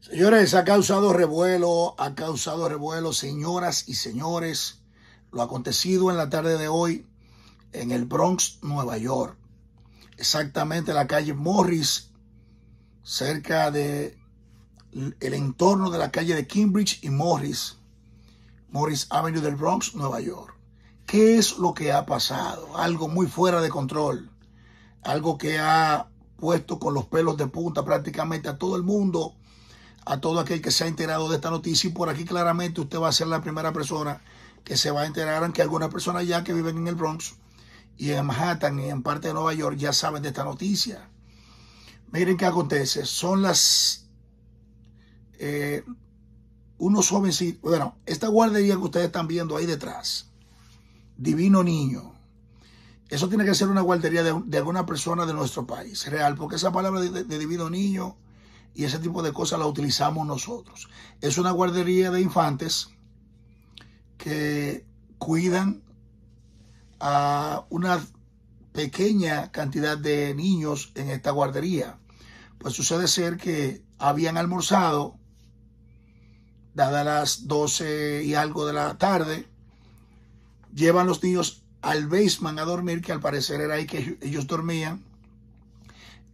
Señores, ha causado revuelo, ha causado revuelo, señoras y señores, lo acontecido en la tarde de hoy en el Bronx, Nueva York. Exactamente la calle Morris, cerca de el entorno de la calle de Cambridge y Morris, Morris Avenue del Bronx, Nueva York. ¿Qué es lo que ha pasado? Algo muy fuera de control, algo que ha puesto con los pelos de punta prácticamente a todo el mundo a todo aquel que se ha enterado de esta noticia y por aquí claramente usted va a ser la primera persona que se va a enterar Aunque que algunas personas ya que viven en el Bronx y en Manhattan y en parte de Nueva York ya saben de esta noticia. Miren qué acontece. Son las... Eh, unos jovencitos... Bueno, esta guardería que ustedes están viendo ahí detrás. Divino Niño. Eso tiene que ser una guardería de, alguna persona de nuestro país, real, porque esa palabra de divino niño y ese tipo de cosas la utilizamos nosotros. Es una guardería de infantes que cuidan a una pequeña cantidad de niños en esta guardería. Pues sucede ser que habían almorzado, dadas las 12 y algo de la tarde, llevan los niños al basement a dormir, que al parecer era ahí que ellos dormían.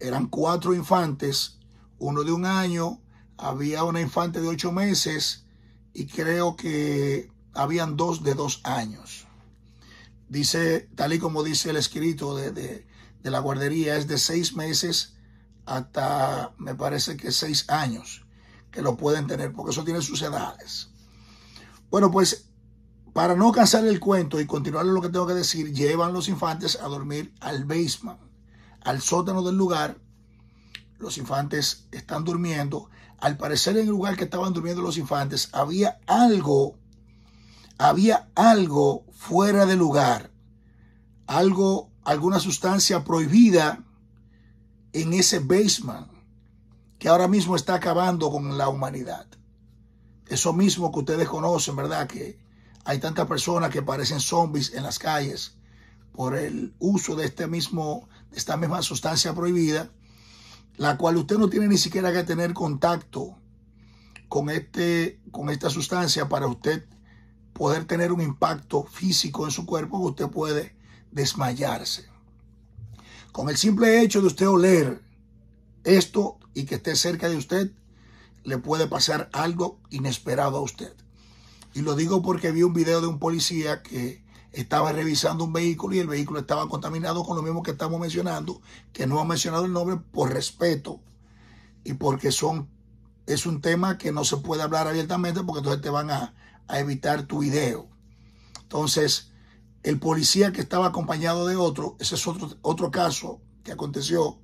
Eran cuatro infantes uno de un año, había una infante de ocho meses y creo que habían dos de dos años. Dice, tal y como dice el escrito de, la guardería, es de seis meses hasta, me parece que seis años que lo pueden tener, porque eso tiene sus edades. Bueno, pues para no cansar el cuento y continuar lo que tengo que decir, llevan los infantes a dormir al basement, al sótano del lugar los infantes están durmiendo. Al parecer en el lugar que estaban durmiendo los infantes había algo, había algo fuera de lugar, algo, alguna sustancia prohibida en ese basement que ahora mismo está acabando con la humanidad. Eso mismo que ustedes conocen, ¿verdad? Que hay tantas personas que parecen zombies en las calles por el uso de este mismo, de esta misma sustancia prohibida la cual usted no tiene ni siquiera que tener contacto con, este, con esta sustancia para usted poder tener un impacto físico en su cuerpo, usted puede desmayarse. Con el simple hecho de usted oler esto y que esté cerca de usted, le puede pasar algo inesperado a usted. Y lo digo porque vi un video de un policía que estaba revisando un vehículo y el vehículo estaba contaminado con lo mismo que estamos mencionando, que no ha mencionado el nombre por respeto y porque son es un tema que no se puede hablar abiertamente porque entonces te van a, evitar tu video. Entonces, el policía que estaba acompañado de otro, ese es otro, otro caso que aconteció,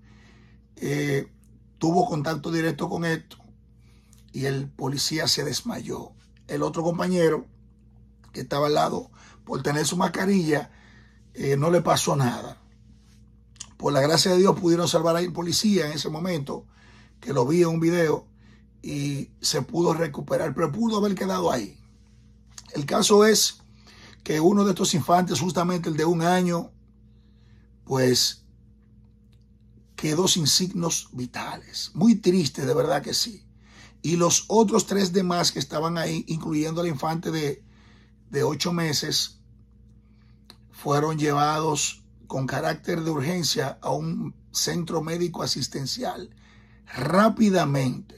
eh, tuvo contacto directo con esto y el policía se desmayó. El otro compañero que estaba al lado por tener su mascarilla, eh, no le pasó nada. Por la gracia de Dios pudieron salvar al policía en ese momento, que lo vi en un video, y se pudo recuperar, pero pudo haber quedado ahí. El caso es que uno de estos infantes, justamente el de un año, pues quedó sin signos vitales. Muy triste, de verdad que sí. Y los otros tres demás que estaban ahí, incluyendo al infante de de ocho meses fueron llevados con carácter de urgencia a un centro médico asistencial rápidamente.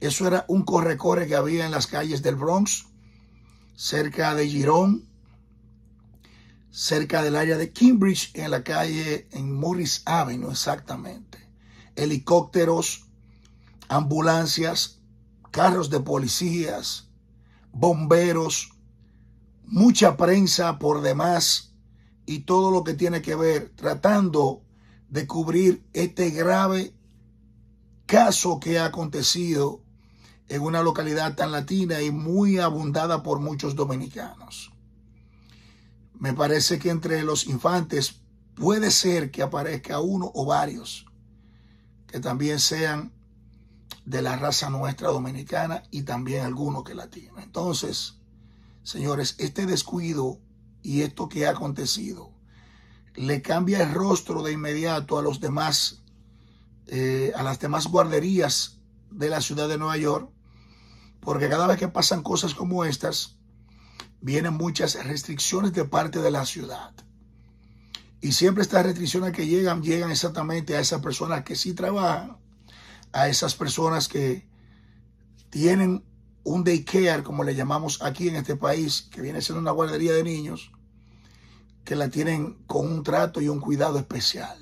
Eso era un corre-corre que había en las calles del Bronx, cerca de Girón, cerca del área de Cambridge, en la calle en Morris Avenue exactamente. Helicópteros, ambulancias, carros de policías, bomberos, mucha prensa por demás y todo lo que tiene que ver tratando de cubrir este grave caso que ha acontecido en una localidad tan latina y muy abundada por muchos dominicanos. Me parece que entre los infantes puede ser que aparezca uno o varios que también sean de la raza nuestra dominicana y también algunos que latinos. Entonces, Señores, este descuido y esto que ha acontecido le cambia el rostro de inmediato a los demás, eh, a las demás guarderías de la ciudad de Nueva York, porque cada vez que pasan cosas como estas, vienen muchas restricciones de parte de la ciudad. Y siempre estas restricciones que llegan, llegan exactamente a esas personas que sí trabajan, a esas personas que tienen un daycare, como le llamamos aquí en este país, que viene siendo una guardería de niños, que la tienen con un trato y un cuidado especial.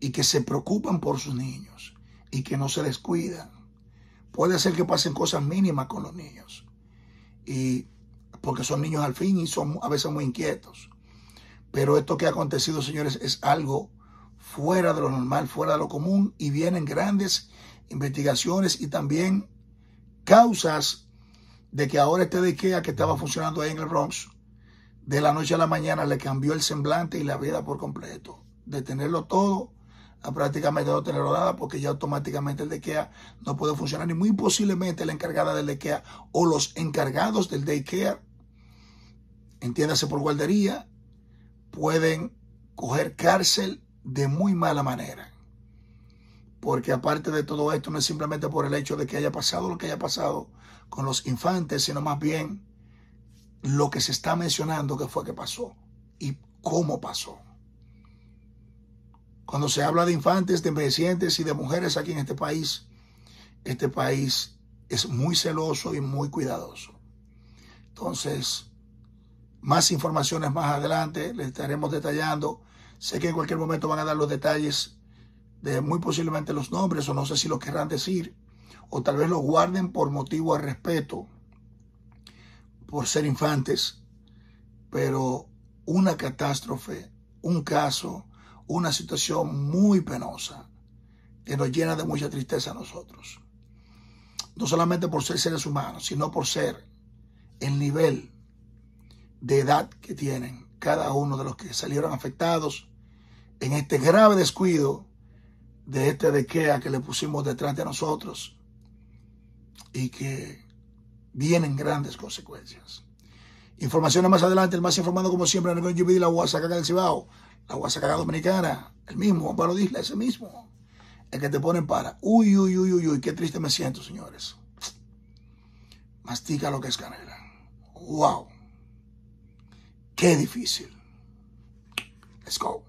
Y que se preocupan por sus niños y que no se les cuidan Puede ser que pasen cosas mínimas con los niños. Y porque son niños al fin y son a veces muy inquietos. Pero esto que ha acontecido, señores, es algo fuera de lo normal, fuera de lo común y vienen grandes investigaciones y también causas de que ahora este de IKEA que estaba funcionando ahí en el Roms, de la noche a la mañana le cambió el semblante y la vida por completo. De tenerlo todo a prácticamente no tenerlo nada porque ya automáticamente el de IKEA no puede funcionar y muy posiblemente la encargada del de IKEA o los encargados del de IKEA, entiéndase por guardería, pueden coger cárcel de muy mala manera. Porque aparte de todo esto, no es simplemente por el hecho de que haya pasado lo que haya pasado con los infantes, sino más bien lo que se está mencionando que fue que pasó y cómo pasó. Cuando se habla de infantes, de envejecientes y de mujeres aquí en este país, este país es muy celoso y muy cuidadoso. Entonces, más informaciones más adelante, les estaremos detallando. Sé que en cualquier momento van a dar los detalles de muy posiblemente los nombres, o no sé si lo querrán decir, o tal vez lo guarden por motivo de respeto, por ser infantes, pero una catástrofe, un caso, una situación muy penosa que nos llena de mucha tristeza a nosotros. No solamente por ser seres humanos, sino por ser el nivel de edad que tienen cada uno de los que salieron afectados en este grave descuido de este de que le pusimos detrás de nosotros y que vienen grandes consecuencias. Informaciones más adelante, el más informado como siempre, en el GBD, la caga del Cibao, la Guasacaca Dominicana, el mismo, Juan ese mismo, el que te ponen para. Uy, uy, uy, uy, uy, qué triste me siento, señores. Mastica lo que es canela. ¡Wow! ¡Qué difícil! Let's go.